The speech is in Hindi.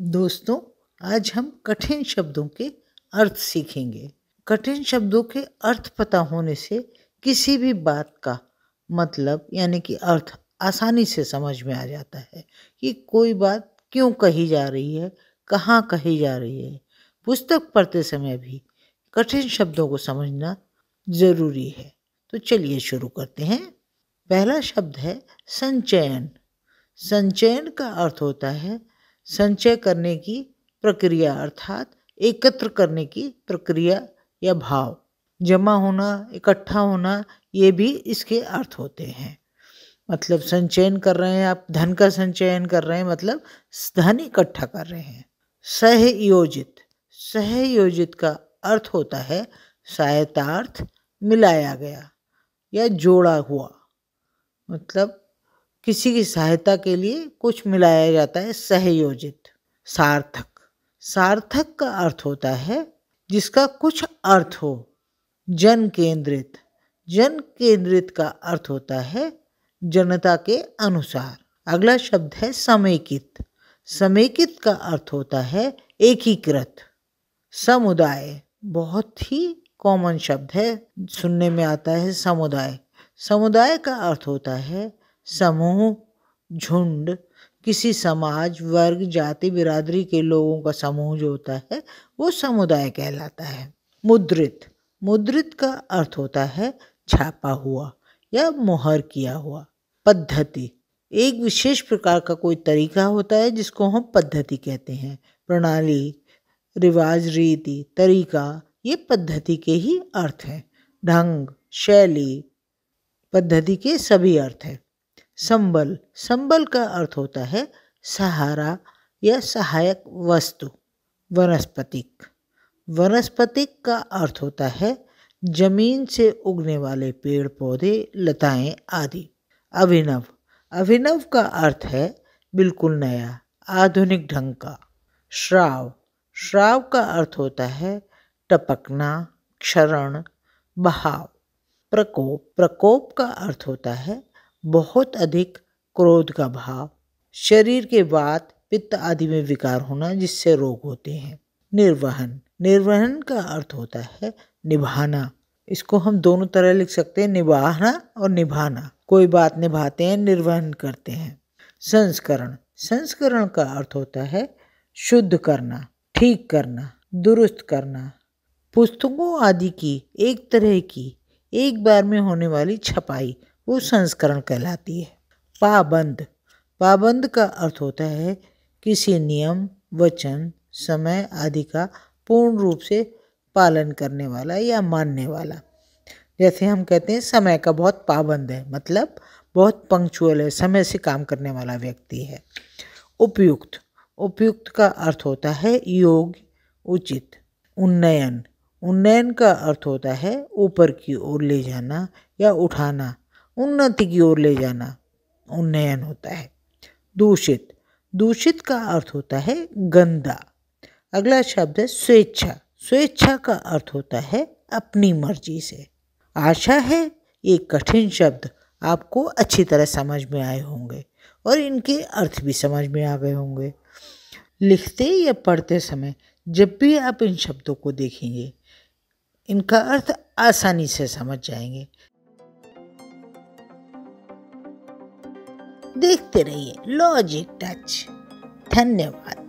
दोस्तों आज हम कठिन शब्दों के अर्थ सीखेंगे कठिन शब्दों के अर्थ पता होने से किसी भी बात का मतलब यानी कि अर्थ आसानी से समझ में आ जाता है कि कोई बात क्यों कही जा रही है कहाँ कही जा रही है पुस्तक पढ़ते समय भी कठिन शब्दों को समझना ज़रूरी है तो चलिए शुरू करते हैं पहला शब्द है संचयन संचयन का अर्थ होता है संचय करने की प्रक्रिया अर्थात एकत्र करने की प्रक्रिया या भाव जमा होना इकट्ठा होना ये भी इसके अर्थ होते हैं मतलब संचयन कर रहे हैं आप धन का संचयन कर रहे हैं मतलब धन इकट्ठा कर रहे हैं सहयोजित सहयोजित का अर्थ होता है सहायतार्थ मिलाया गया या जोड़ा हुआ मतलब किसी की सहायता के लिए कुछ मिलाया जाता है सहयोजित सार्थक सार्थक का अर्थ होता है जिसका कुछ अर्थ हो जन केंद्रित जन केंद्रित का अर्थ होता है जनता के अनुसार अगला शब्द है समेकित समेकित का अर्थ होता है एकीकृत समुदाय बहुत ही कॉमन शब्द है सुनने में आता है समुदाय समुदाय का अर्थ होता है समूह झुंड किसी समाज वर्ग जाति बिरादरी के लोगों का समूह जो होता है वो समुदाय कहलाता है मुद्रित मुद्रित का अर्थ होता है छापा हुआ या मोहर किया हुआ पद्धति एक विशेष प्रकार का कोई तरीका होता है जिसको हम पद्धति कहते हैं प्रणाली रिवाज रीति तरीका ये पद्धति के ही अर्थ हैं ढंग शैली पद्धति के सभी अर्थ हैं संबल संबल का अर्थ होता है सहारा या सहायक वस्तु वनस्पतिक वनस्पतिक का अर्थ होता है जमीन से उगने वाले पेड़ पौधे लताएं आदि अभिनव अभिनव का अर्थ है बिल्कुल नया आधुनिक ढंग का श्राव श्राव का अर्थ होता है टपकना क्षरण बहाव प्रकोप प्रकोप का अर्थ होता है बहुत अधिक क्रोध का भाव शरीर के बाद पित्त आदि में विकार होना जिससे रोग होते हैं निर्वहन निर्वहन का अर्थ होता है निभाना इसको हम दोनों तरह लिख सकते हैं निभाना और निभाना कोई बात निभाते हैं निर्वहन करते हैं संस्करण संस्करण का अर्थ होता है शुद्ध करना ठीक करना दुरुस्त करना पुस्तकों आदि की एक तरह की एक बार में होने वाली छपाई वो संस्करण कहलाती है पाबंद पाबंद का अर्थ होता है किसी नियम वचन समय आदि का पूर्ण रूप से पालन करने वाला या मानने वाला जैसे हम कहते हैं समय का बहुत पाबंद है मतलब बहुत पंक्चुअल है समय से काम करने वाला व्यक्ति है उपयुक्त उपयुक्त का अर्थ होता है योग उचित उन्नयन उन्नयन का अर्थ होता है ऊपर की ओर ले जाना या उठाना उन्नति की ओर ले जाना उन्नयन होता है दूषित दूषित का अर्थ होता है गंदा अगला शब्द है स्वेच्छा स्वेच्छा का अर्थ होता है अपनी मर्जी से आशा है ये कठिन शब्द आपको अच्छी तरह समझ में आए होंगे और इनके अर्थ भी समझ में आ गए होंगे लिखते या पढ़ते समय जब भी आप इन शब्दों को देखेंगे इनका अर्थ आसानी से समझ जाएंगे देखते रहिए लॉजिक टच धन्यवाद